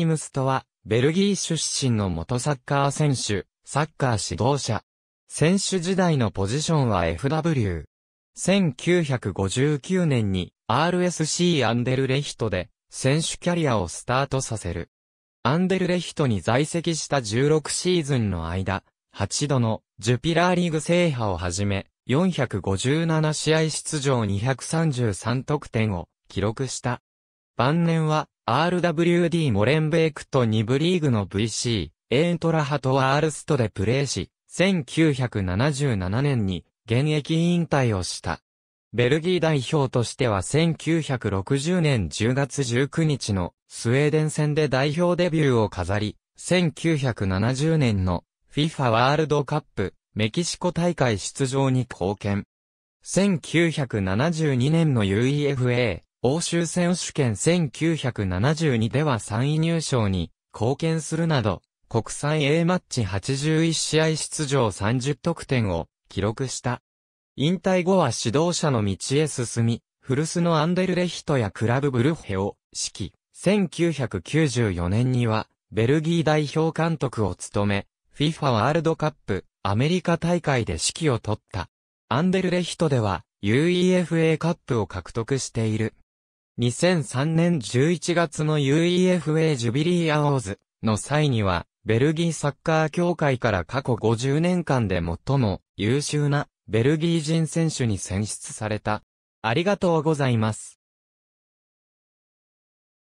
ニムスとは、ベルギー出身の元サッカー選手、サッカー指導者。選手時代のポジションは FW。1959年に RSC アンデルレヒトで選手キャリアをスタートさせる。アンデルレヒトに在籍した16シーズンの間、8度のジュピラーリーグ制覇をはじめ、457試合出場233得点を記録した。晩年は RWD モレンベークと2部リーグの VC、エントラハとアールストでプレーし、1977年に現役引退をした。ベルギー代表としては1960年10月19日のスウェーデン戦で代表デビューを飾り、1970年の FIFA ワールドカップメキシコ大会出場に貢献。1972年の UEFA 欧州選手権1972では3位入賞に貢献するなど、国際 A マッチ81試合出場30得点を記録した。引退後は指導者の道へ進み、古巣のアンデルレヒトやクラブブルッヘを指揮。1994年には、ベルギー代表監督を務め、FIFA ワールドカップ、アメリカ大会で指揮を取った。アンデルレヒトでは、UEFA カップを獲得している。2003年11月の UEFA ジュビリーアオーズの際には、ベルギーサッカー協会から過去50年間で最も優秀なベルギー人選手に選出された。ありがとうございます。